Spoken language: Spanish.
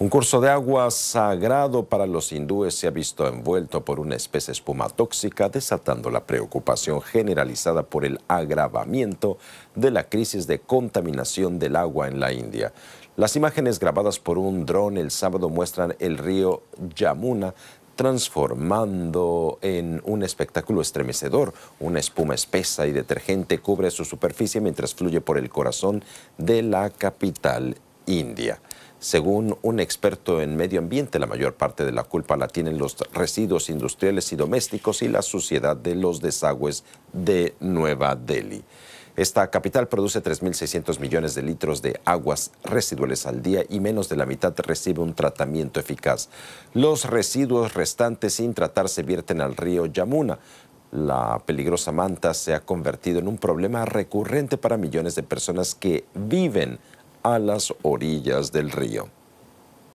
Un curso de agua sagrado para los hindúes se ha visto envuelto por una espesa espuma tóxica, desatando la preocupación generalizada por el agravamiento de la crisis de contaminación del agua en la India. Las imágenes grabadas por un dron el sábado muestran el río Yamuna transformando en un espectáculo estremecedor. Una espuma espesa y detergente cubre su superficie mientras fluye por el corazón de la capital India. Según un experto en medio ambiente, la mayor parte de la culpa la tienen los residuos industriales y domésticos y la suciedad de los desagües de Nueva Delhi. Esta capital produce 3.600 millones de litros de aguas residuales al día y menos de la mitad recibe un tratamiento eficaz. Los residuos restantes sin tratar se vierten al río Yamuna. La peligrosa manta se ha convertido en un problema recurrente para millones de personas que viven a las orillas del río.